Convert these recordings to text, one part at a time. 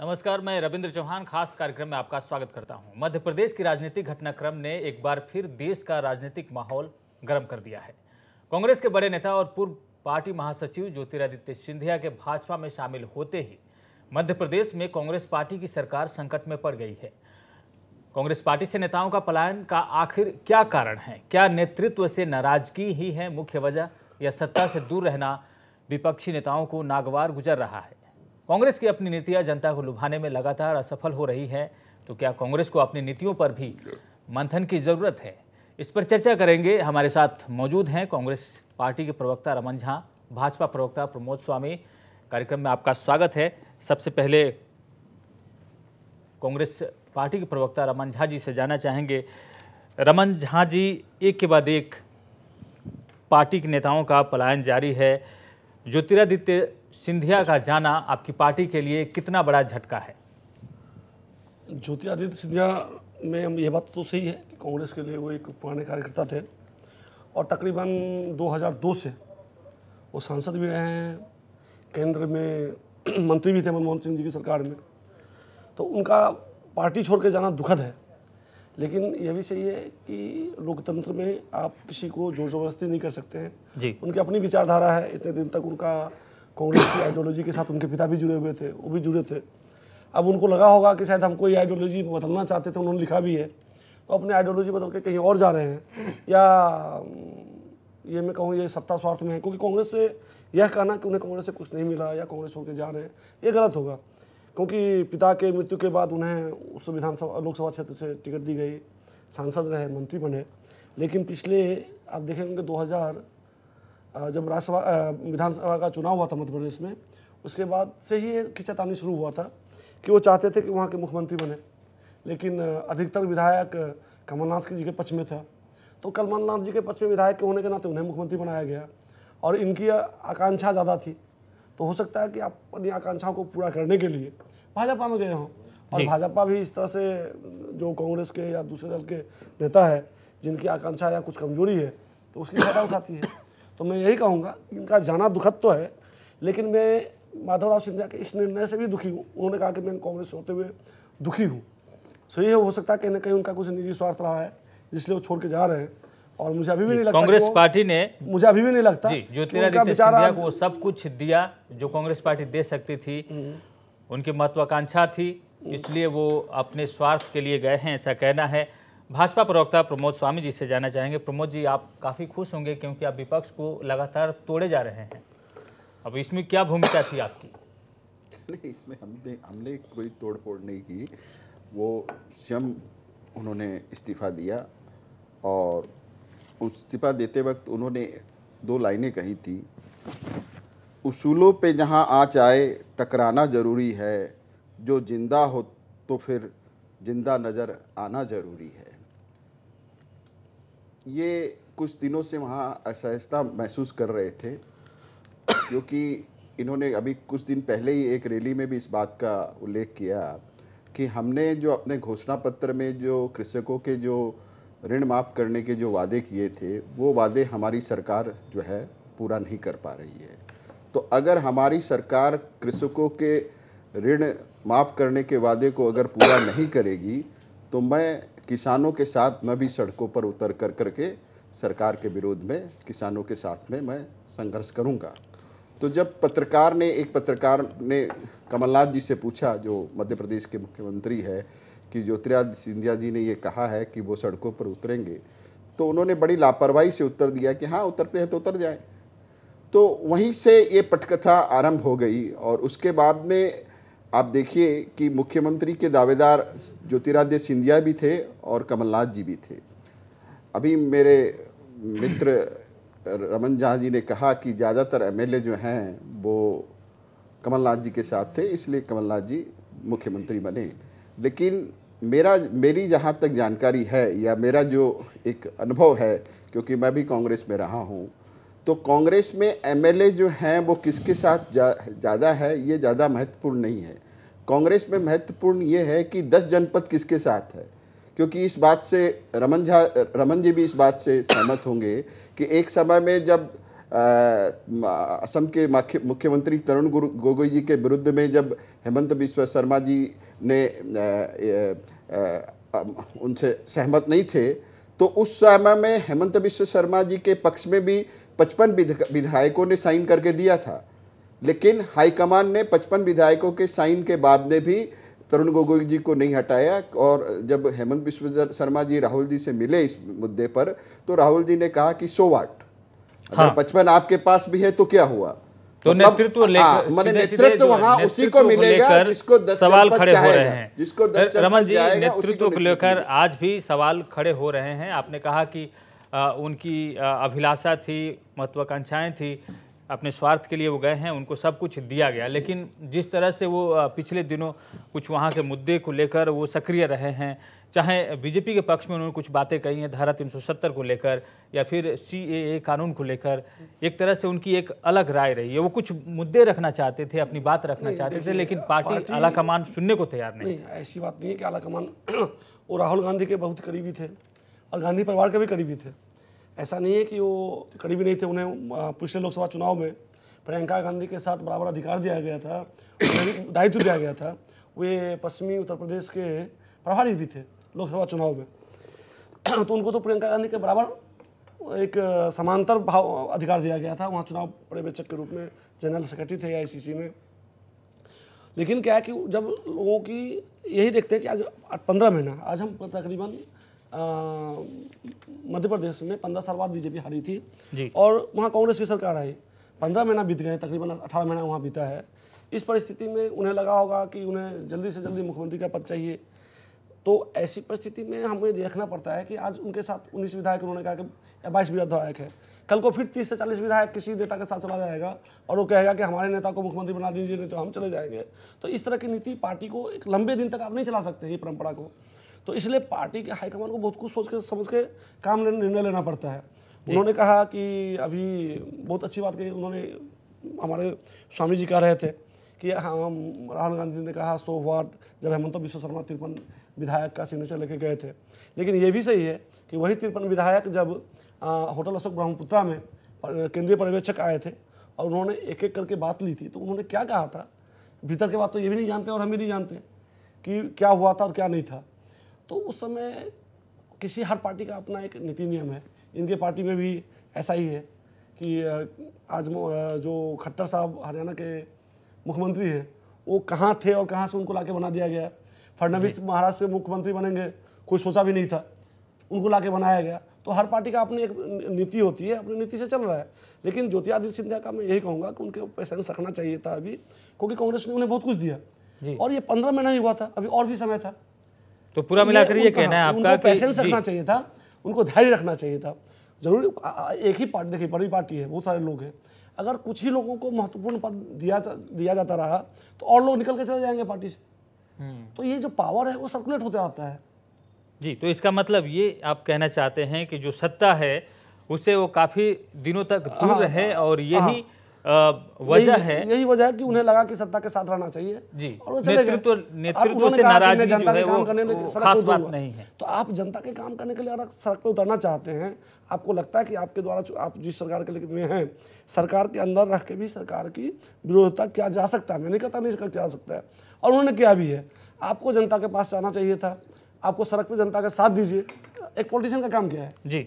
नमस्कार मैं रविंद्र चौहान खास कार्यक्रम में आपका स्वागत करता हूं। मध्य प्रदेश की राजनीतिक घटनाक्रम ने एक बार फिर देश का राजनीतिक माहौल गर्म कर दिया है कांग्रेस के बड़े नेता और पूर्व पार्टी महासचिव ज्योतिरादित्य सिंधिया के भाजपा में शामिल होते ही मध्य प्रदेश में कांग्रेस पार्टी की सरकार संकट में पड़ गई है कांग्रेस पार्टी से नेताओं का पलायन का आखिर क्या कारण है क्या नेतृत्व से नाराजगी ही है मुख्य वजह या सत्ता से दूर रहना विपक्षी नेताओं को नागवार गुजर रहा है कांग्रेस की अपनी नीतियां जनता को लुभाने में लगातार असफल हो रही है तो क्या कांग्रेस को अपनी नीतियों पर भी मंथन की जरूरत है इस पर चर्चा करेंगे हमारे साथ मौजूद हैं कांग्रेस पार्टी के प्रवक्ता रमन झा भाजपा प्रवक्ता प्रमोद स्वामी कार्यक्रम में आपका स्वागत है सबसे पहले कांग्रेस पार्टी के प्रवक्ता रमन झा जी से जाना चाहेंगे रमन झा जी एक के बाद एक पार्टी के नेताओं का पलायन जारी है ज्योतिरादित्य सिंधिया का जाना आपकी पार्टी के लिए कितना बड़ा झटका है ज्योतिरादित्य सिंधिया में हम ये बात तो सही है कि कांग्रेस के लिए वो एक पुराने कार्यकर्ता थे और तकरीबन 2002 से वो सांसद भी रहे हैं केंद्र में मंत्री भी थे मनमोहन सिंह जी की सरकार में तो उनका पार्टी छोड़ के जाना दुखद है लेकिन यह भी सही है कि लोकतंत्र में आप किसी को जोर ज़बरदस्ती नहीं कर सकते हैं उनकी अपनी विचारधारा है इतने दिन तक उनका कांग्रेस की आइडियोलॉजी के साथ उनके पिता भी जुड़े हुए थे वो भी जुड़े थे अब उनको लगा होगा कि शायद हमको ये आइडियोलॉजी बदलना चाहते थे उन्होंने लिखा भी है तो अपने आइडियोलॉजी बदल के कहीं और जा रहे हैं या हम्म, ये मैं कहूँ ये सत्ता स्वार्थ में है क्योंकि कांग्रेस से यह कहना कि उन्हें कांग्रेस से कुछ नहीं मिला या कांग्रेस होकर जा रहे हैं ये गलत होगा क्योंकि पिता के मृत्यु के बाद उन्हें उस विधानसभा लोकसभा क्षेत्र से टिकट दी गई सांसद रहे मंत्री बने लेकिन पिछले आप देखेंगे दो हज़ार जब राज्यसभा विधानसभा का चुनाव हुआ था मध्य प्रदेश में उसके बाद से ही खिंचातानी शुरू हुआ था कि वो चाहते थे कि वहाँ के मुख्यमंत्री बने लेकिन अधिकतर विधायक कमलनाथ जी के पक्ष में था तो कमलनाथ जी के पक्ष में विधायक होने के नाते उन्हें मुख्यमंत्री बनाया गया और इनकी आकांक्षा ज़्यादा थी तो हो सकता है कि आप अपनी आकांक्षाओं को पूरा करने के लिए भाजपा में गए हों और भाजपा भी इस तरह से जो कांग्रेस के या दूसरे दल के नेता है जिनकी आकांक्षा या कुछ कमजोरी है तो उसकी फायदा उठाती है तो मैं यही कहूँगा इनका जाना दुखद तो है लेकिन मैं माधवराव सिंधिया के इस निर्णय से भी दुखी हूँ उन्होंने कहा कि मैं कांग्रेस होते हुए दुखी हूँ सो ये हो सकता है कहीं ना कहीं उनका कुछ निजी स्वार्थ रहा है जिसलिए वो छोड़ के जा रहे हैं और मुझे अभी भी नहीं लगता कांग्रेस पार्टी ने मुझे अभी भी नहीं लगता ज्योतिरादित्य सिंधिया को सब कुछ दिया जो कांग्रेस पार्टी दे सकती थी हम्म। उनकी महत्वाकांक्षा थी हम्म। इसलिए वो अपने स्वार्थ के लिए गए हैं ऐसा कहना है भाजपा प्रवक्ता प्रमोद स्वामी जी से जाना चाहेंगे प्रमोद जी आप काफ़ी खुश होंगे क्योंकि आप विपक्ष को लगातार तोड़े जा रहे हैं अब इसमें क्या भूमिका थी आपकी नहीं इसमें हमने हमने कोई तोड़ फोड़ नहीं की वो स्वयं उन्होंने इस्तीफा दिया और इस्तीफा देते वक्त उन्होंने दो लाइनें कही थी उसूलों पे जहाँ आँच आए टकराना ज़रूरी है जो जिंदा हो तो फिर जिंदा नज़र आना ज़रूरी है ये कुछ दिनों से वहाँ असहजता महसूस कर रहे थे क्योंकि इन्होंने अभी कुछ दिन पहले ही एक रैली में भी इस बात का उल्लेख किया कि हमने जो अपने घोषणा पत्र में जो कृषकों के जो ऋण माफ़ करने के जो वादे किए थे वो वादे हमारी सरकार जो है पूरा नहीं कर पा रही है तो अगर हमारी सरकार कृषकों के ऋण माफ़ करने के वादे को अगर पूरा नहीं करेगी तो मैं किसानों के साथ मैं भी सड़कों पर उतर कर करके सरकार के विरोध में किसानों के साथ में मैं संघर्ष करूंगा तो जब पत्रकार ने एक पत्रकार ने कमलनाथ जी से पूछा जो मध्य प्रदेश के मुख्यमंत्री है कि ज्योतिरादित्य सिंधिया जी ने ये कहा है कि वो सड़कों पर उतरेंगे तो उन्होंने बड़ी लापरवाही से उत्तर दिया कि हाँ उतरते हैं तो उतर जाएँ तो वहीं से ये पटकथा आरंभ हो गई और उसके बाद में आप देखिए कि मुख्यमंत्री के दावेदार ज्योतिरादित्य सिंधिया भी थे और कमलनाथ जी भी थे अभी मेरे मित्र रमन झा जी ने कहा कि ज़्यादातर एमएलए जो हैं वो कमलनाथ जी के साथ थे इसलिए कमलनाथ जी मुख्यमंत्री बने लेकिन मेरा मेरी जहाँ तक जानकारी है या मेरा जो एक अनुभव है क्योंकि मैं भी कांग्रेस में रहा हूँ तो कांग्रेस में एमएलए जो हैं वो किसके साथ ज़्यादा जा, है ये ज़्यादा महत्वपूर्ण नहीं है कांग्रेस में महत्वपूर्ण ये है कि दस जनपद किसके साथ है क्योंकि इस बात से रमन झा रमन जी भी इस बात से सहमत होंगे कि एक समय में जब असम के मुख्यमंत्री तरुण गोगोई जी के विरुद्ध में जब हेमंत बिश्व शर्मा जी ने उनसे सहमत नहीं थे तो उस समय में हेमंत बिश्व शर्मा जी के पक्ष में भी पचपन विधायकों ने साइन करके दिया था लेकिन हाईकमान ने 55 विधायकों के साइन के बाद में भी तरुण गोगोई जी को नहीं हटाया और जब हेमंत बिश्व शर्मा जी राहुल जी से मिले इस मुद्दे पर तो राहुल जी ने कहा कि सो वाट हाँ। पचपन आपके पास भी है तो क्या हुआ तो मतलब, नेतृत्व हाँ, मैंने नेतृत्व वहां उसी को मिलेगा जिसको दस सवाल खड़े हो रहे हैं जिसको रमन जी नेतृत्व को लेकर आज भी सवाल खड़े हो रहे हैं आपने कहा कि उनकी अभिलाषा थी महत्वाकांक्षाएं थी अपने स्वार्थ के लिए वो गए हैं उनको सब कुछ दिया गया लेकिन जिस तरह से वो पिछले दिनों कुछ वहाँ के मुद्दे को लेकर वो सक्रिय रहे हैं चाहे बीजेपी के पक्ष में उन्होंने कुछ बातें कही हैं धारा 370 को लेकर या फिर सी कानून को लेकर एक तरह से उनकी एक अलग राय रही है वो कुछ मुद्दे रखना चाहते थे अपनी बात रखना चाहते थे लेकिन पार्टी, आला कमान सुनने को तैयार नहीं, नहीं ऐसी बात नहीं है कि आला कमान वो राहुल गांधी के बहुत करीबी थे और गांधी परिवार के भी करीबी थे ऐसा नहीं है कि वो करीबी नहीं थे उन्हें पिछले लोकसभा चुनाव में प्रियंका गांधी के साथ बराबर अधिकार दिया गया था दायित्व दिया गया था वे पश्चिमी उत्तर प्रदेश के प्रभारी भी थे लोकसभा चुनाव में तो उनको तो प्रियंका गांधी के बराबर एक समांतर भाव अधिकार दिया गया था वहाँ चुनाव पर्यवेक्षक के रूप में जनरल सेक्रेटरी थे आईसीसी में लेकिन क्या है कि जब लोगों की यही देखते हैं कि आज पंद्रह महीना आज हम तकरीबन मध्य प्रदेश में पंद्रह साल बाद बीजेपी हारी थी और वहाँ कांग्रेस की सरकार आई पंद्रह महीना बीत गए तकरीबन अठारह महीना वहाँ बीता है इस परिस्थिति में उन्हें लगा होगा कि उन्हें जल्दी से जल्दी मुख्यमंत्री का पद चाहिए तो ऐसी परिस्थिति में हमें देखना पड़ता है कि आज उनके साथ उन्नीस विधायक उन्होंने कहा कि बाईस विधायक है कल को फिर तीस से चालीस विधायक किसी नेता के साथ चला जाएगा और वो कहेगा कि हमारे नेता को मुख्यमंत्री बना दीजिए नहीं तो हम चले जाएंगे तो इस तरह की नीति पार्टी को एक लंबे दिन तक आप नहीं चला सकते ये परंपरा को तो इसलिए पार्टी के हाईकमान को बहुत कुछ सोच के समझ के काम निर्णय लेना पड़ता है उन्होंने कहा कि अभी बहुत अच्छी बात कही उन्होंने हमारे स्वामी जी कह रहे थे कि हम राहुल गांधी ने कहा सो वार्ड जब हेमंत तो विश्व शर्मा तिरपन विधायक का सिग्नेचर लेके गए थे लेकिन ये भी सही है कि वही तिरपन विधायक जब आ, होटल अशोक ब्रह्मपुत्रा में केंद्रीय पर्यवेक्षक आए थे और उन्होंने एक एक करके बात ली थी तो उन्होंने क्या कहा था भीतर के बात तो ये भी नहीं जानते और हम भी नहीं जानते कि क्या हुआ था और क्या नहीं था तो उस समय किसी हर पार्टी का अपना एक नीति नियम है इनके पार्टी में भी ऐसा ही है कि आज जो खट्टर साहब हरियाणा के मुख्यमंत्री हैं वो कहाँ थे और कहाँ से उनको लाके बना दिया गया फडनवीस महाराष्ट्र के मुख्यमंत्री बनेंगे कोई सोचा भी नहीं था उनको लाके बनाया गया तो हर पार्टी का अपनी एक नीति होती है अपनी नीति से चल रहा है लेकिन ज्योतिरादित्य सिंधिया का मैं यही कहूँगा कि उनके पेशेंस रखना चाहिए था अभी क्योंकि कांग्रेस ने उन्हें बहुत कुछ दिया और ये पंद्रह महीना ही हुआ था अभी और भी समय था तो पूरा मिलाकर ये कहना है हाँ, आपका पेशेंस रखना चाहिए था उनको धैर्य रखना चाहिए था जरूरी एक ही पार्टी देखिए बड़ी पार्टी है बहुत सारे लोग हैं अगर कुछ ही लोगों को महत्वपूर्ण पद दिया दिया जाता रहा तो और लोग निकल के चले जाएंगे पार्टी से हम्म। तो ये जो पावर है वो सर्कुलेट होता जाता है जी तो इसका मतलब ये आप कहना चाहते हैं कि जो सत्ता है उससे वो काफ़ी दिनों तक दूर हाँ, रहे हाँ। और यही वजह है यही वजह है कि उन्हें लगा कि सत्ता के साथ रहना चाहिए जी और वो चले नेतृत्व नेतृत्व से नाराजगी जनता के काम करने खास बात नहीं है तो आप जनता के काम करने के लिए अगर सड़क पर उतरना चाहते हैं आपको लगता है कि आपके द्वारा आप जिस सरकार के लिए हैं सरकार के अंदर रह के भी सरकार की विरोधता किया जा सकता है मैंने कहता नहीं किया जा सकता है और उन्होंने किया भी है आपको जनता के पास जाना चाहिए था आपको सड़क पर जनता का साथ दीजिए एक पॉलिटिशियन का काम क्या है जी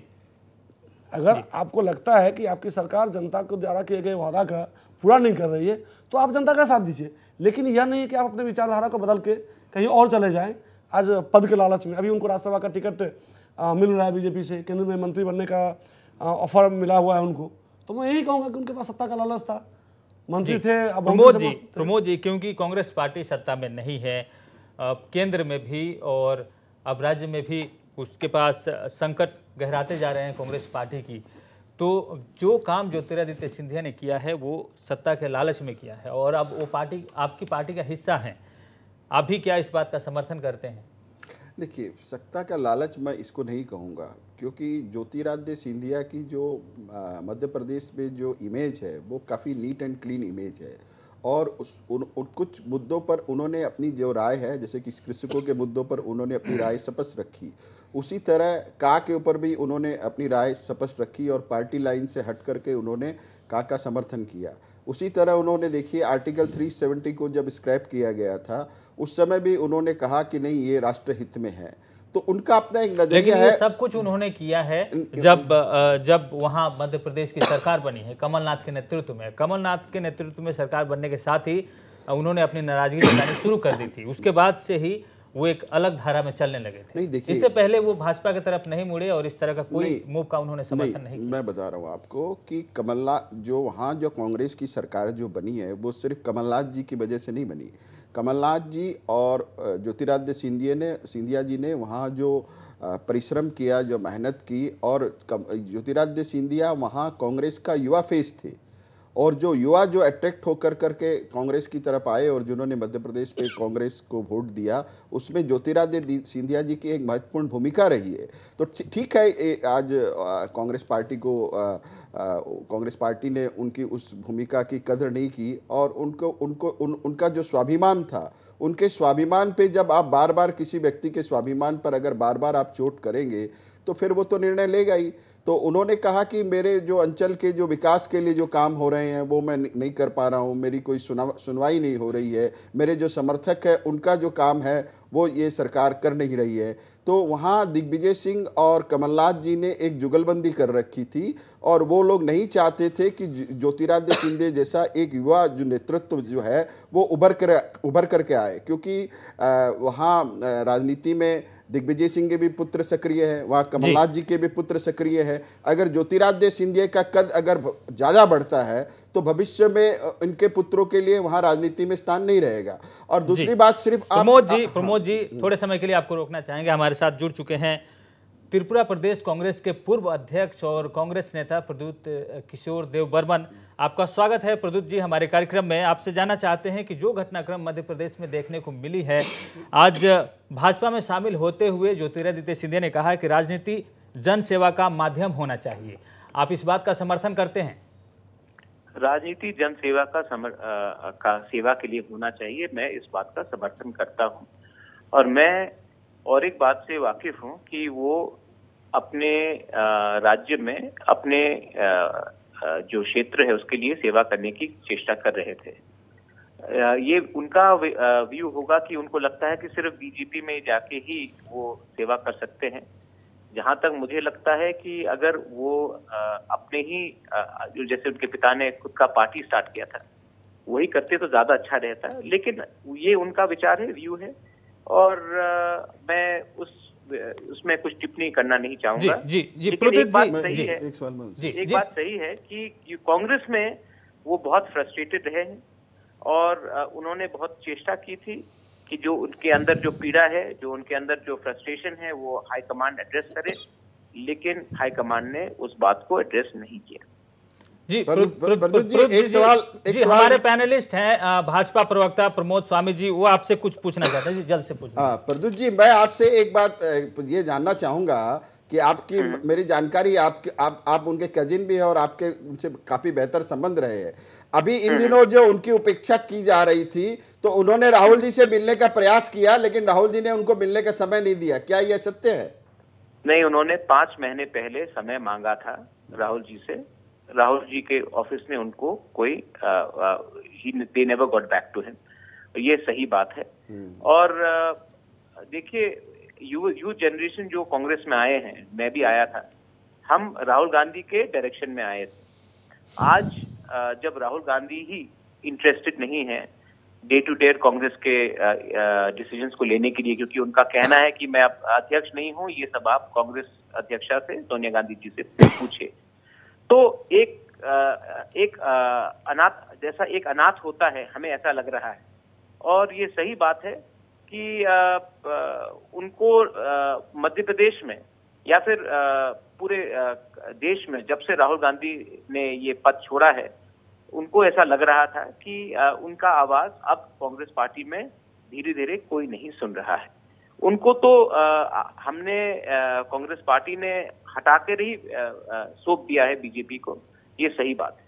अगर आपको लगता है कि आपकी सरकार जनता को द्वारा किए गए वादा का पूरा नहीं कर रही है तो आप जनता का साथ दीजिए लेकिन यह नहीं है कि आप अपने विचारधारा को बदल के कहीं और चले जाएं आज पद के लालच में अभी उनको राज्यसभा का टिकट मिल रहा है बीजेपी से केंद्र में मंत्री बनने का ऑफर मिला हुआ है उनको तो मैं यही कहूँगा कि उनके पास सत्ता का लालच था मंत्री थे अब प्रमोद जी प्रमोद जी क्योंकि कांग्रेस पार्टी सत्ता में नहीं है केंद्र में भी और अब राज्य में भी उसके पास संकट गहराते जा रहे हैं कांग्रेस पार्टी की तो जो काम ज्योतिरादित्य सिंधिया ने किया है वो सत्ता के लालच में किया है और अब वो पार्टी आपकी पार्टी का हिस्सा हैं आप भी क्या इस बात का समर्थन करते हैं देखिए सत्ता का लालच मैं इसको नहीं कहूँगा क्योंकि ज्योतिरादित्य सिंधिया की जो मध्य प्रदेश में जो इमेज है वो काफ़ी नीट एंड क्लीन इमेज है और उस उन, उन कुछ मुद्दों पर उन्होंने अपनी जो राय है जैसे कि कृषकों के मुद्दों पर उन्होंने अपनी राय स्पष्ट रखी उसी तरह का के ऊपर भी उन्होंने अपनी राय स्पष्ट रखी और पार्टी लाइन से हट करके उन्होंने का का समर्थन किया उसी तरह उन्होंने देखिए आर्टिकल 370 को जब स्क्रैप किया गया था उस समय भी उन्होंने कहा कि नहीं ये राष्ट्रहित में है तो उनका अपना एक नजरिया है सब कुछ उन्होंने किया है जब जब वहाँ मध्य प्रदेश की सरकार बनी है कमलनाथ के नेतृत्व में कमलनाथ के नेतृत्व में सरकार बनने के साथ ही उन्होंने अपनी नाराजगी जतानी शुरू कर दी थी उसके बाद से ही वो एक अलग धारा में चलने लगे थे नहीं इससे पहले वो भाजपा की तरफ नहीं मुड़े और इस तरह का कोई मूव का उन्होंने समर्थन नहीं, नहीं मैं बता रहा हूँ आपको कि कमलनाथ जो वहाँ जो कांग्रेस की सरकार जो बनी है वो सिर्फ कमलनाथ जी की वजह से नहीं बनी कमलनाथ जी और ज्योतिरादित्य सिंधिया ने सिंधिया जी ने वहाँ जो परिश्रम किया जो मेहनत की और ज्योतिरादित्य सिंधिया वहाँ कांग्रेस का युवा फेस थे और जो युवा जो अट्रैक्ट होकर करके कांग्रेस की तरफ आए और जिन्होंने मध्य प्रदेश पे कांग्रेस को वोट दिया उसमें ज्योतिरादित्य सिंधिया जी की एक महत्वपूर्ण भूमिका रही है तो ठीक है आज कांग्रेस पार्टी को कांग्रेस पार्टी ने उनकी उस भूमिका की कदर नहीं की और उनको उनको उन, उनका जो स्वाभिमान था उनके स्वाभिमान पे जब आप बार बार किसी व्यक्ति के स्वाभिमान पर अगर बार बार आप चोट करेंगे तो फिर वो तो निर्णय ले गई तो उन्होंने कहा कि मेरे जो अंचल के जो विकास के लिए जो काम हो रहे हैं वो मैं नहीं कर पा रहा हूँ मेरी कोई सुना सुनवाई नहीं हो रही है मेरे जो समर्थक है उनका जो काम है वो ये सरकार कर नहीं रही है तो वहाँ दिग्विजय सिंह और कमलनाथ जी ने एक जुगलबंदी कर रखी थी और वो लोग नहीं चाहते थे कि ज्योतिरादित्य शिंदे जैसा एक युवा जो नेतृत्व जो है वो उभर कर उभर करके आए क्योंकि वहाँ राजनीति में दिग्विजय सिंह के भी पुत्र सक्रिय है वहाँ कमलनाथ जी के भी पुत्र सक्रिय है अगर ज्योतिरादित्य सिंधिया का कद अगर ज़्यादा बढ़ता है तो भविष्य में इनके पुत्रों के लिए वहाँ राजनीति में स्थान नहीं रहेगा और दूसरी बात सिर्फ प्रमोद जी प्रमोद जी हम्म। थोड़े समय के लिए आपको रोकना चाहेंगे हमारे साथ जुड़ चुके हैं त्रिपुरा प्रदेश कांग्रेस के पूर्व अध्यक्ष और कांग्रेस नेता प्रद्युत किशोर देव बर्मन आपका स्वागत है प्रदुत जी हमारे कार्यक्रम में आपसे जानना चाहते हैं कि जो घटनाक्रम मध्य प्रदेश में देखने को मिली है आज भाजपा में शामिल होते हुए ज्योतिरादित्य सिंधिया ने कहा कि राजनीति जनसेवा का माध्यम होना चाहिए आप इस बात का समर्थन करते हैं राजनीति जनसेवा का समर आ, का सेवा के लिए होना चाहिए मैं इस बात का समर्थन करता हूँ और मैं और एक बात से वाकिफ हूँ कि वो अपने राज्य में अपने आ, जो क्षेत्र है उसके लिए सेवा करने की चेष्टा कर रहे थे ये उनका व्यू होगा कि उनको लगता है कि सिर्फ बीजेपी में जाके ही वो सेवा कर सकते हैं जहां तक मुझे लगता है कि अगर वो अपने ही जो जैसे उनके पिता ने खुद का पार्टी स्टार्ट किया था वही करते तो ज्यादा अच्छा रहता लेकिन ये उनका विचार है व्यू है और मैं उस उसमें कुछ टिप्पणी करना नहीं चाहूंगा जी जी जी एक बात सही है एक बात सही है कि कांग्रेस में वो बहुत फ्रस्ट्रेटेड हैं और उन्होंने बहुत चेष्टा की थी कि जो उनके अंदर जो पीड़ा है जो उनके अंदर जो फ्रस्ट्रेशन है वो हाईकमांड एड्रेस करे लेकिन हाईकमांड ने उस बात को एड्रेस नहीं किया जी हमारे पैनलिस्ट हैं भाजपा प्रवक्ता प्रमोद स्वामी जी वो आपसे कुछ पूछना चाहते हैं जी जल्द से पूछना हाँ, प्रदुत जी मैं आपसे एक बात ये जानना चाहूंगा कि आपकी हम्म। मेरी जानकारी आप, आप आप उनके कजिन भी हैं और आपके उनसे काफी बेहतर संबंध रहे हैं अभी इन हम्म। दिनों जो उनकी उपेक्षा की जा रही थी तो उन्होंने राहुल जी से मिलने का प्रयास किया लेकिन राहुल जी ने उनको मिलने का समय नहीं दिया क्या यह सत्य है नहीं उन्होंने पांच महीने पहले समय मांगा था राहुल जी से राहुल जी के ऑफिस ने उनको कोई ही they never got back to him ये सही बात है हम्म। और देखिए यू यू जनरेशन जो कांग्रेस में आए हैं मैं भी आया था हम राहुल गांधी के डायरेक्शन में आए थे आज जब राहुल गांधी ही इंटरेस्टेड नहीं है डे टू डे कांग्रेस के डिसीजंस को लेने के लिए क्योंकि उनका कहना है कि मैं अध्यक्ष नहीं हूं ये सब आप कांग्रेस अध्यक्षा से सोनिया गांधी जी से पूछे तो एक एक अनाथ जैसा एक अनाथ होता है हमें ऐसा लग रहा है और ये सही बात है कि उनको मध्य प्रदेश में या फिर पूरे देश में जब से राहुल गांधी ने ये पद छोड़ा है उनको ऐसा लग रहा था कि उनका आवाज अब कांग्रेस पार्टी में धीरे धीरे कोई नहीं सुन रहा है उनको तो हमने कांग्रेस पार्टी ने हटाकर ही सौंप दिया है बीजेपी को ये सही बात है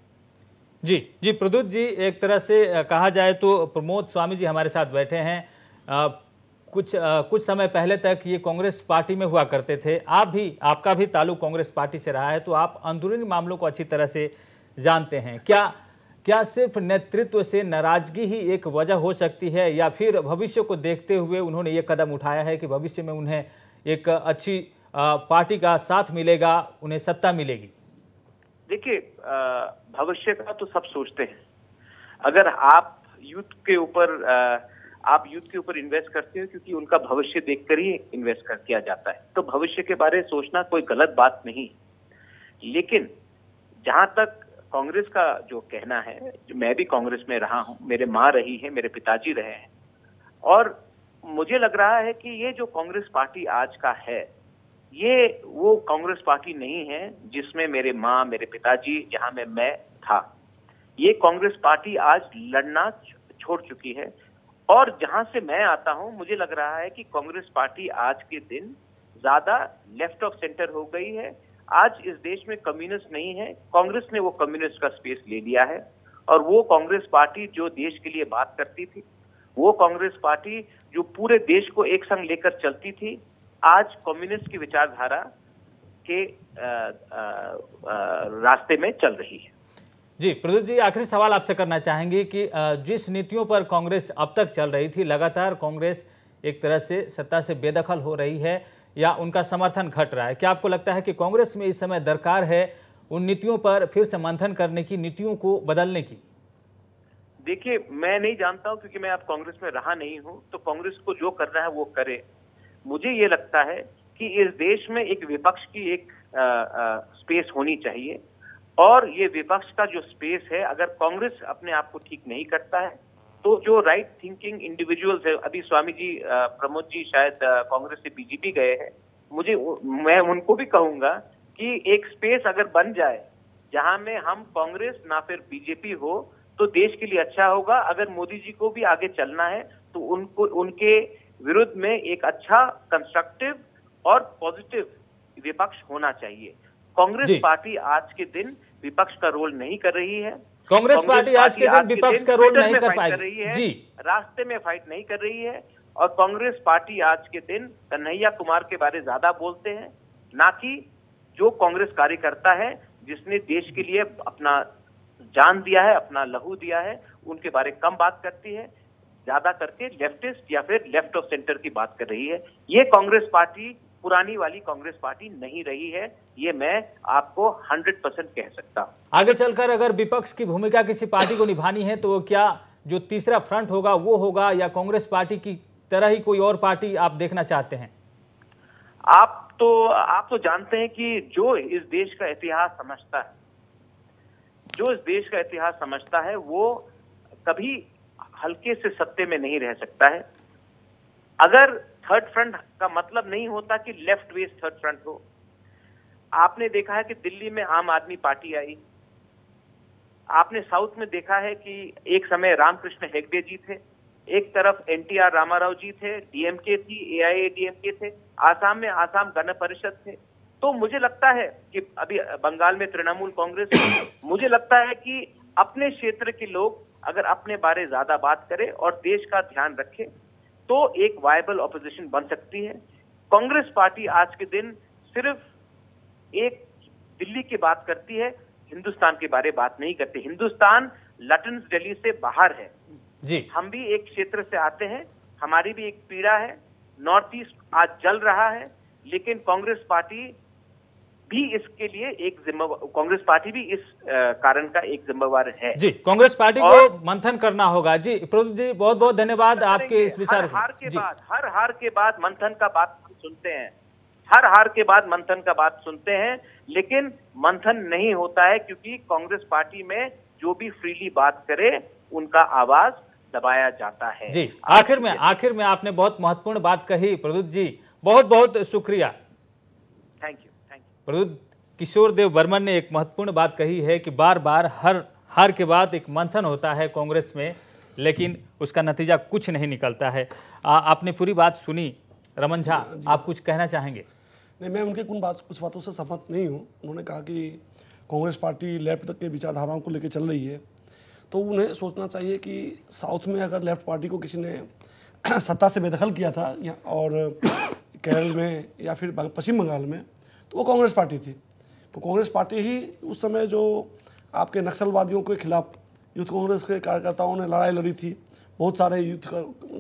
जी जी प्रदुत जी एक तरह से कहा जाए तो प्रमोद स्वामी जी हमारे साथ बैठे हैं आ, कुछ आ, कुछ समय पहले तक ये कांग्रेस पार्टी में हुआ करते थे आप भी आपका भी ताल्लुक कांग्रेस पार्टी से रहा है तो आप अंदरूनी मामलों को अच्छी तरह से जानते हैं क्या क्या सिर्फ नेतृत्व से नाराजगी ही एक वजह हो सकती है या फिर भविष्य को देखते हुए उन्होंने ये कदम उठाया है कि भविष्य में उन्हें एक अच्छी पार्टी का साथ मिलेगा उन्हें सत्ता मिलेगी देखिए भविष्य का तो सब सोचते हैं अगर आप यूथ के ऊपर आप यूथ के ऊपर इन्वेस्ट करते हो क्योंकि उनका भविष्य देखकर ही इन्वेस्ट कर किया जाता है तो भविष्य के बारे सोचना कोई गलत बात नहीं लेकिन जहां तक कांग्रेस का जो कहना है जो मैं भी कांग्रेस में रहा हूं मेरे माँ रही है मेरे पिताजी रहे हैं और मुझे लग रहा है कि ये जो कांग्रेस पार्टी आज का है ये वो कांग्रेस पार्टी नहीं है जिसमें मेरे माँ मेरे पिताजी जहां में मैं था ये कांग्रेस पार्टी आज लड़ना छोड़ चुकी है और जहां से मैं आता हूं मुझे लग रहा है कि कांग्रेस पार्टी आज के दिन ज्यादा लेफ्ट ऑफ सेंटर हो गई है आज इस देश में कम्युनिस्ट नहीं है कांग्रेस ने वो कम्युनिस्ट का स्पेस ले लिया है और वो कांग्रेस पार्टी जो देश के लिए बात करती थी वो कांग्रेस पार्टी जो पूरे देश को एक संग लेकर चलती थी आज कम्युनिस्ट की विचारधारा के आ, आ, आ, रास्ते में चल रही है जी प्रदीप जी आखिरी सवाल आपसे करना चाहेंगे कि जिस नीतियों पर कांग्रेस अब तक चल रही थी लगातार कांग्रेस एक तरह से सत्ता से बेदखल हो रही है या उनका समर्थन घट रहा है क्या आपको लगता है कि कांग्रेस में इस समय दरकार है उन नीतियों पर फिर से मंथन करने की नीतियों को बदलने की देखिए मैं नहीं जानता हूं क्योंकि मैं अब कांग्रेस में रहा नहीं हूं तो कांग्रेस को जो करना है वो करे मुझे ये लगता है कि इस देश में एक विपक्ष की एक आ, आ, स्पेस होनी चाहिए और ये विपक्ष का जो स्पेस है अगर कांग्रेस अपने आप को ठीक नहीं करता है तो जो राइट थिंकिंग इंडिविजुअल्स है अभी स्वामी जी प्रमोद जी शायद कांग्रेस से बीजेपी गए हैं मुझे मैं उनको भी कहूंगा कि एक स्पेस अगर बन जाए जहां में हम कांग्रेस ना फिर बीजेपी हो तो देश के लिए अच्छा होगा अगर मोदी जी को भी आगे चलना है तो उनको उनके विरुद्ध में एक अच्छा कंस्ट्रक्टिव और पॉजिटिव विपक्ष होना चाहिए कांग्रेस पार्टी आज के दिन विपक्ष का रोल नहीं कर रही है कांग्रेस पार्टी आज के दिन विपक्ष का रोल नहीं कर पाई रही है रास्ते में फाइट नहीं कर रही है और कांग्रेस पार्टी आज के दिन कन्हैया कुमार के बारे ज्यादा बोलते हैं ना कि जो कांग्रेस कार्यकर्ता है जिसने देश के लिए अपना जान दिया है अपना लहू दिया है उनके बारे कम बात करती है ज्यादा करके लेफ्टिस्ट या फिर लेफ्ट ऑफ सेंटर की बात कर रही है ये कांग्रेस पार्टी पुरानी वाली कांग्रेस पार्टी नहीं रही है ये मैं आपको 100 परसेंट कह सकता हूँ आगे चलकर अगर विपक्ष की भूमिका किसी पार्टी को निभानी है तो क्या जो तीसरा फ्रंट होगा वो होगा या कांग्रेस पार्टी की तरह ही कोई और पार्टी आप देखना चाहते हैं आप तो आप तो जानते हैं कि जो इस देश का इतिहास समझता है जो इस देश का इतिहास समझता है वो कभी हल्के से सत्ते में नहीं रह सकता है अगर थर्ड फ्रंट का मतलब नहीं होता कि लेफ्ट वेस्ट थर्ड फ्रंट हो आपने देखा है कि दिल्ली में आम आदमी पार्टी आई आपने साउथ में देखा है कि एक समय रामकृष्ण हेगडे जी थे एक तरफ N T R Rama Rao ji थे डीएमके थी ए आई थे आसाम में आसाम गण परिषद थे तो मुझे लगता है कि अभी बंगाल में तृणमूल कांग्रेस मुझे लगता है कि अपने क्षेत्र के लोग अगर अपने बारे ज्यादा बात करे और देश का ध्यान रखे तो एक वायबल ऑपोजिशन बन सकती है कांग्रेस पार्टी आज के दिन सिर्फ एक दिल्ली की बात करती है हिंदुस्तान के बारे बात नहीं करती हिंदुस्तान लटन दिल्ली से बाहर है जी हम भी एक क्षेत्र से आते हैं हमारी भी एक पीड़ा है नॉर्थ ईस्ट आज जल रहा है लेकिन कांग्रेस पार्टी भी इसके लिए एक जिम्मेवार कांग्रेस पार्टी भी इस कारण का एक जिम्मेवार है जी कांग्रेस पार्टी को मंथन करना होगा जी प्रदीप जी बहुत बहुत धन्यवाद आपके इस विचार हर हार के बाद हर हार के बाद मंथन का बात सुनते हैं हर हार के बाद मंथन का बात सुनते हैं लेकिन मंथन नहीं होता है क्योंकि कांग्रेस पार्टी में जो भी फ्रीली बात करे उनका आवाज दबाया जाता है जी आखिर में आखिर में आपने बहुत महत्वपूर्ण बात कही प्रदुत जी बहुत बहुत शुक्रिया प्रद्युत किशोर देव बर्मन ने एक महत्वपूर्ण बात कही है कि बार बार हर हार के बाद एक मंथन होता है कांग्रेस में लेकिन उसका नतीजा कुछ नहीं निकलता है आ, आपने पूरी बात सुनी रमन झा आप कुछ कहना चाहेंगे नहीं मैं उनके कुछ बात कुछ बातों से सहमत नहीं हूँ उन्होंने कहा कि कांग्रेस पार्टी लेफ्ट तक के विचारधाराओं को लेकर चल रही है तो उन्हें सोचना चाहिए कि साउथ में अगर लेफ्ट पार्टी को किसी ने सत्ता से बेदखल किया था या और केरल में या फिर पश्चिम बंगाल में तो वो कांग्रेस पार्टी थी तो कांग्रेस पार्टी ही उस समय जो आपके नक्सलवादियों के खिलाफ यूथ कांग्रेस के कार्यकर्ताओं ने लड़ाई लड़ी थी बहुत सारे यूथ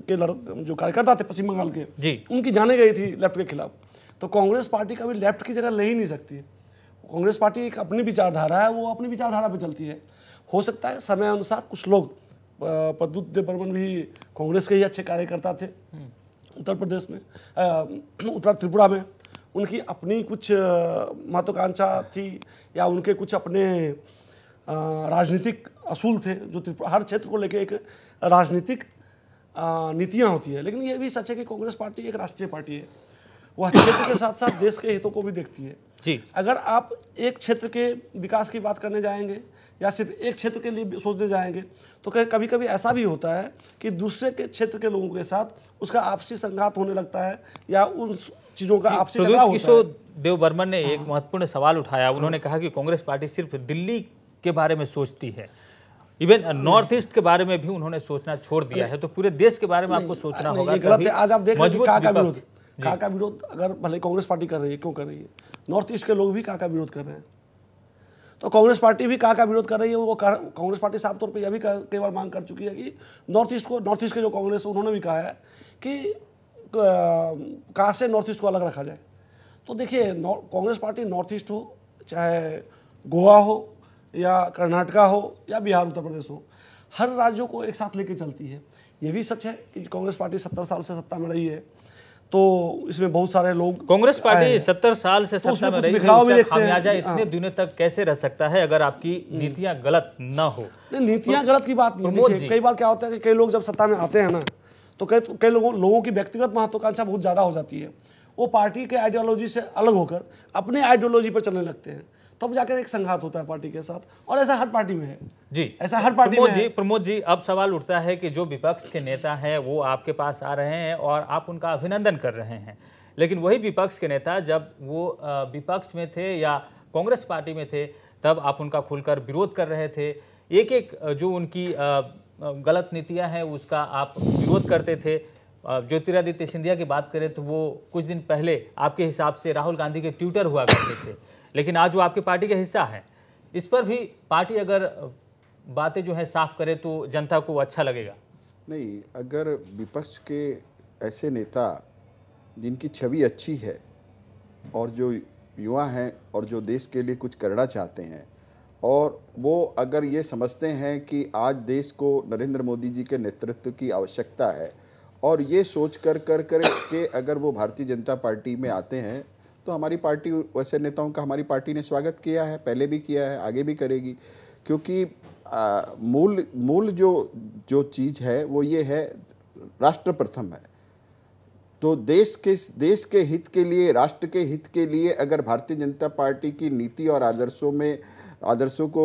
के लड़ जो कार्यकर्ता थे पश्चिम बंगाल के जी उनकी जाने गई थी लेफ्ट के खिलाफ तो कांग्रेस पार्टी कभी लेफ्ट की जगह ले ही नहीं सकती कांग्रेस पार्टी एक अपनी विचारधारा है वो अपनी विचारधारा पर चलती है हो सकता है समय अनुसार कुछ लोग प्रद्युत देव बर्मन भी कांग्रेस के ही अच्छे कार्यकर्ता थे हम्म। उत्तर प्रदेश में उत्तर त्रिपुरा में उनकी अपनी कुछ महत्वाकांक्षा थी या उनके कुछ अपने राजनीतिक असूल थे जो हर क्षेत्र को लेकर एक राजनीतिक नीतियाँ होती है लेकिन ये भी सच है कि कांग्रेस पार्टी एक राष्ट्रीय पार्टी है वह क्षेत्र के साथ साथ देश के हितों को भी देखती है जी अगर आप एक क्षेत्र के विकास की बात करने जाएंगे या सिर्फ एक क्षेत्र के लिए सोचने जाएंगे तो कभी कभी ऐसा भी होता है कि दूसरे के क्षेत्र के लोगों के साथ उसका आपसी संघात होने लगता है या उन चीजों का आपसे टकराव होता किशोर देव बर्मन ने एक महत्वपूर्ण सवाल उठाया उन्होंने कहा कि कांग्रेस पार्टी सिर्फ दिल्ली के बारे में सोचती है इवन नॉर्थ ईस्ट के बारे में भी उन्होंने सोचना छोड़ दिया है तो पूरे देश के बारे में आपको सोचना होगा आज आप देख रहे का विरोध का का विरोध अगर भले कांग्रेस पार्टी कर रही है क्यों कर रही है नॉर्थ ईस्ट के लोग भी का का विरोध कर रहे हैं तो कांग्रेस पार्टी भी का का विरोध कर रही है वो कांग्रेस पार्टी साफ तौर पर यह भी कई बार मांग कर चुकी है कि नॉर्थ ईस्ट को नॉर्थ ईस्ट के जो कांग्रेस उन्होंने भी कहा है कि कहाँ से नॉर्थ ईस्ट को अलग रखा जाए तो देखिए कांग्रेस पार्टी नॉर्थ ईस्ट हो चाहे गोवा हो या कर्नाटका हो या बिहार उत्तर प्रदेश हो हर राज्यों को एक साथ लेके चलती है ये भी सच है कि कांग्रेस पार्टी सत्तर साल से सत्ता में रही है तो इसमें बहुत सारे लोग कांग्रेस पार्टी सत्तर साल से तो सत्ता में रही है खामियाजा इतने हाँ। दिनों तक कैसे रह सकता है अगर आपकी हम्म। नीतियां गलत ना हो नीतियां तो गलत की बात नहीं कई बार क्या होता है कि कई लोग जब सत्ता में आते हैं ना तो कई कई लोगों लोगों की व्यक्तिगत महत्वाकांक्षा बहुत ज़्यादा हो जाती है वो पार्टी के आइडियोलॉजी से अलग होकर अपने आइडियोलॉजी पर चलने लगते हैं तब तो जाकर एक संघात होता है पार्टी के साथ और ऐसा हर पार्टी में है जी ऐसा हर पार्टी में जी प्रमोद जी अब सवाल उठता है कि जो विपक्ष के नेता हैं वो आपके पास आ रहे हैं और आप उनका अभिनंदन कर रहे हैं लेकिन वही विपक्ष के नेता जब वो विपक्ष में थे या कांग्रेस पार्टी में थे तब आप उनका खुलकर विरोध कर रहे थे एक एक जो उनकी गलत नीतियां हैं उसका आप विरोध करते थे ज्योतिरादित्य सिंधिया की बात करें तो वो कुछ दिन पहले आपके हिसाब से राहुल गांधी के ट्विटर हुआ करते थे लेकिन आज वो आपकी पार्टी का हिस्सा हैं इस पर भी पार्टी अगर बातें जो हैं साफ करे तो जनता को अच्छा लगेगा नहीं अगर विपक्ष के ऐसे नेता जिनकी छवि अच्छी है और जो युवा हैं और जो देश के लिए कुछ करना चाहते हैं और वो अगर ये समझते हैं कि आज देश को नरेंद्र मोदी जी के नेतृत्व की आवश्यकता है और ये सोच कर कर कर के अगर वो भारतीय जनता पार्टी में आते हैं तो हमारी पार्टी वैसे नेताओं का हमारी पार्टी ने स्वागत किया है पहले भी किया है आगे भी करेगी क्योंकि आ, मूल मूल जो जो चीज़ है वो ये है राष्ट्र प्रथम है तो देश के देश के हित के लिए राष्ट्र के हित के लिए अगर भारतीय जनता पार्टी की नीति और आदर्शों में आदर्शों को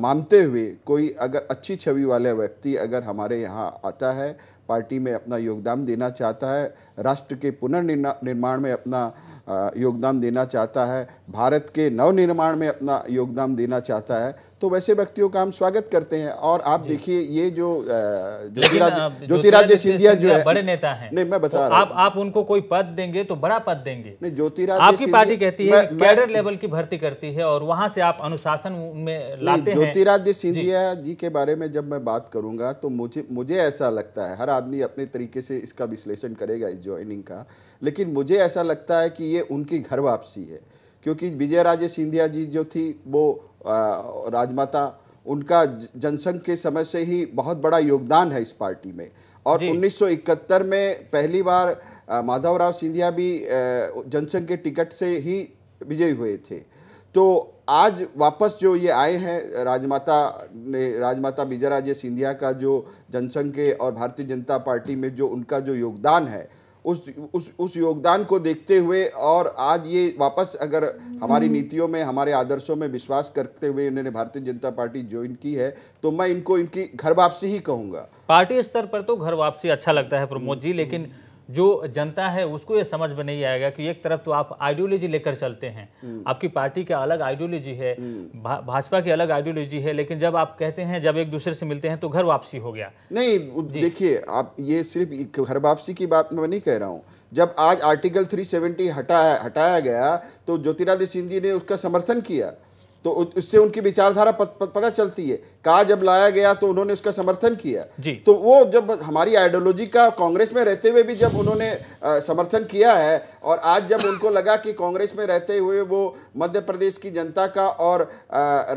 मानते हुए कोई अगर अच्छी छवि वाला व्यक्ति अगर हमारे यहाँ आता है पार्टी में अपना योगदान देना चाहता है राष्ट्र के पुनर्निर्माण में अपना योगदान देना चाहता है भारत के नवनिर्माण में अपना योगदान देना चाहता है तो वैसे व्यक्तियों का हम स्वागत करते हैं और आप देखिए ये जो ज्योतिराज्य सिंधिया जो है बड़े नेता हैं नहीं मैं बता तो रहा आप आप उनको कोई पद देंगे तो बड़ा पद देंगे नहीं ज्योतिराज आपकी पार्टी कहती है कैडर लेवल की भर्ती करती है और वहां से आप अनुशासन में लाते हैं ज्योतिराज्य सिंधिया जी के बारे में जब मैं बात करूंगा तो मुझे मुझे ऐसा लगता है हर आदमी अपने तरीके से इसका विश्लेषण करेगा इस ज्वाइनिंग का लेकिन मुझे ऐसा लगता है कि ये उनकी घर वापसी है क्योंकि विजय राजे सिंधिया जी जो थी वो राजमाता उनका जनसंघ के समय से ही बहुत बड़ा योगदान है इस पार्टी में और 1971 में पहली बार माधवराव सिंधिया भी जनसंघ के टिकट से ही विजयी हुए थे तो आज वापस जो ये आए हैं राजमाता ने राजमाता विजय राजे सिंधिया का जो जनसंघ के और भारतीय जनता पार्टी में जो उनका जो योगदान है उस उस उस योगदान को देखते हुए और आज ये वापस अगर हमारी हम्म। नीतियों में हमारे आदर्शों में विश्वास करते हुए इन्होंने भारतीय जनता पार्टी ज्वाइन की है तो मैं इनको इनकी घर वापसी ही कहूँगा पार्टी स्तर पर तो घर वापसी अच्छा लगता है प्रमोद जी लेकिन जो जनता है उसको ये समझ में नहीं आएगा कि एक तरफ तो आप आइडियोलॉजी लेकर चलते हैं हम्म। आपकी पार्टी का अलग आइडियोलॉजी है हम्म। भा, भाजपा की अलग आइडियोलॉजी है लेकिन जब आप कहते हैं जब एक दूसरे से मिलते हैं तो घर वापसी हो गया नहीं देखिए आप ये सिर्फ घर वापसी की बात मैं नहीं कह रहा हूँ जब आज आर्टिकल 370 हटाया हटाया गया तो ज्योतिरादित्य सिंह जी ने उसका समर्थन किया तो उससे उनकी विचारधारा पता चलती है कहा जब लाया गया तो उन्होंने उसका समर्थन किया तो वो जब हमारी आइडियोलॉजी का कांग्रेस में रहते हुए भी जब उन्होंने आ, समर्थन किया है और आज जब उनको लगा कि कांग्रेस में रहते हुए वो मध्य प्रदेश की जनता का और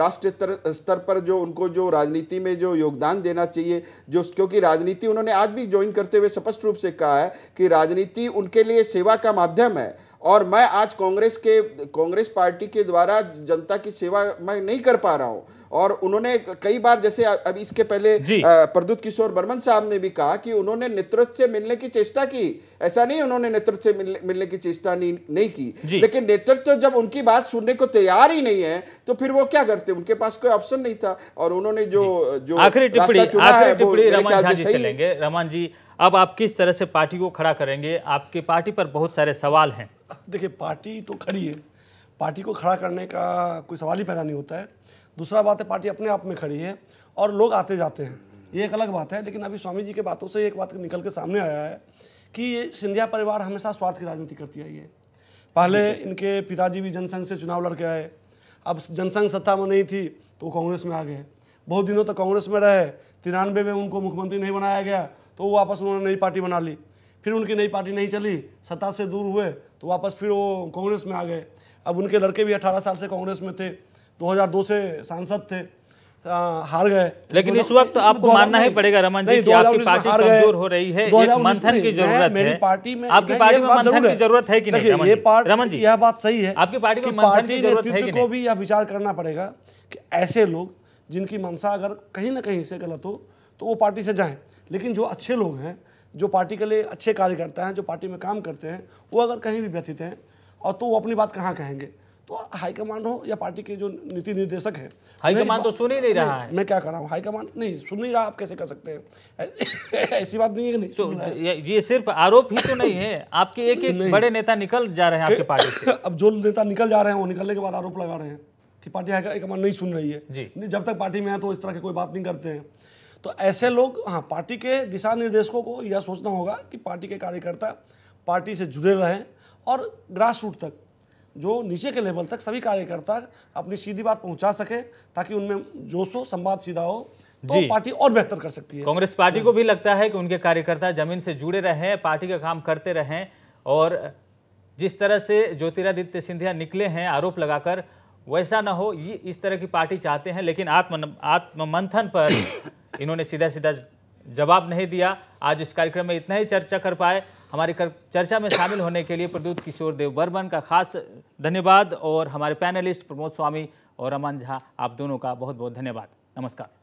राष्ट्रीय स्तर पर जो उनको जो राजनीति में जो योगदान देना चाहिए जो क्योंकि राजनीति उन्होंने आज भी ज्वाइन करते हुए स्पष्ट रूप से कहा है कि राजनीति उनके लिए सेवा का माध्यम है और मैं आज कांग्रेस के कांग्रेस पार्टी के द्वारा जनता की सेवा मैं नहीं कर पा रहा हूँ और उन्होंने कई बार जैसे अब इसके पहले प्रदुत किशोर बर्मन साहब ने भी कहा कि उन्होंने नेतृत्व से मिलने की चेष्टा की ऐसा नहीं उन्होंने नेतृत्व से मिलने, मिलने की चेष्टा नहीं, नहीं की लेकिन नेतृत्व जब उनकी बात सुनने को तैयार ही नहीं है तो फिर वो क्या करते उनके पास कोई ऑप्शन नहीं था और उन्होंने जो जो आखिरी टिप्पणी रमान जी रमान जी अब आप किस तरह से पार्टी को खड़ा करेंगे आपके पार्टी पर बहुत सारे सवाल हैं देखिए पार्टी तो खड़ी है पार्टी को खड़ा करने का कोई सवाल ही पैदा नहीं होता है दूसरा बात है पार्टी अपने आप में खड़ी है और लोग आते जाते हैं ये एक अलग बात है लेकिन अभी स्वामी जी के बातों से एक बात निकल के सामने आया है कि ये सिंधिया परिवार हमेशा स्वार्थ की राजनीति करती आई है पहले इनके पिताजी भी जनसंघ से चुनाव लड़के आए अब जनसंघ सत्ता में नहीं थी तो वो कांग्रेस में आ गए बहुत दिनों तक तो कांग्रेस में रहे तिरानवे में उनको मुख्यमंत्री नहीं बनाया गया तो वापस उन्होंने नई पार्टी बना ली फिर उनकी नई पार्टी नहीं चली सत्ता से दूर हुए तो वापस फिर वो कांग्रेस में आ गए अब उनके लड़के भी 18 साल से कांग्रेस में थे 2002 से सांसद थे आ, हार गए लेकिन इस वक्त आपको मानना ही पड़ेगा रमन जी कि आपकी पार्टी कमजोर हो रही है एक मंथन की जरूरत है पार्टी में आपकी पार्टी में मंथन की जरूरत है कि नहीं रमन जी यह बात सही है आपकी पार्टी में मंथन की जरूरत है को भी यह विचार करना पड़ेगा कि ऐसे लोग जिनकी मंशा अगर कहीं ना कहीं से गलत हो तो वो पार्टी से जाए लेकिन जो अच्छे लोग हैं जो पार्टी के लिए अच्छे कार्यकर्ता हैं जो पार्टी में काम करते हैं वो अगर कहीं भी व्यथित हैं और तो वो अपनी बात कहाँ कहेंगे तो हाईकमांड हो या पार्टी के जो नीति निर्देशक हैं हाईकमांड तो सुन ही नहीं रहा है मैं क्या कर रहा हूँ हाईकमांड नहीं सुन नहीं रहा आप कैसे कर सकते हैं ऐसी बात नहीं है नहीं तो ये सिर्फ आरोप ही तो नहीं है आपके एक एक बड़े नेता निकल जा रहे हैं आपके पार्टी से अब जो नेता निकल जा रहे हैं वो निकलने के बाद आरोप लगा रहे हैं कि पार्टी हाईकमांड नहीं सुन रही है जब तक पार्टी में है तो इस तरह की कोई बात नहीं करते हैं तो ऐसे लोग हाँ पार्टी के दिशा निर्देशकों को यह सोचना होगा कि पार्टी के कार्यकर्ता पार्टी से जुड़े रहें और ग्रास रूट तक जो नीचे के लेवल तक सभी कार्यकर्ता अपनी सीधी बात पहुंचा सके ताकि उनमें जोश हो संवाद सीधा हो तो पार्टी और बेहतर कर सकती है कांग्रेस पार्टी को भी लगता है कि उनके कार्यकर्ता जमीन से जुड़े रहें पार्टी का काम करते रहें और जिस तरह से ज्योतिरादित्य सिंधिया निकले हैं आरोप लगाकर वैसा ना हो ये इस तरह की पार्टी चाहते हैं लेकिन आत्म आत्म मंथन पर इन्होंने सीधा सीधा जवाब नहीं दिया आज इस कार्यक्रम में इतना ही चर्चा कर पाए हमारी कर, चर्चा में शामिल होने के लिए प्रद्युत किशोर देव बर्मन का खास धन्यवाद और हमारे पैनलिस्ट प्रमोद स्वामी और अमन झा आप दोनों का बहुत बहुत धन्यवाद नमस्कार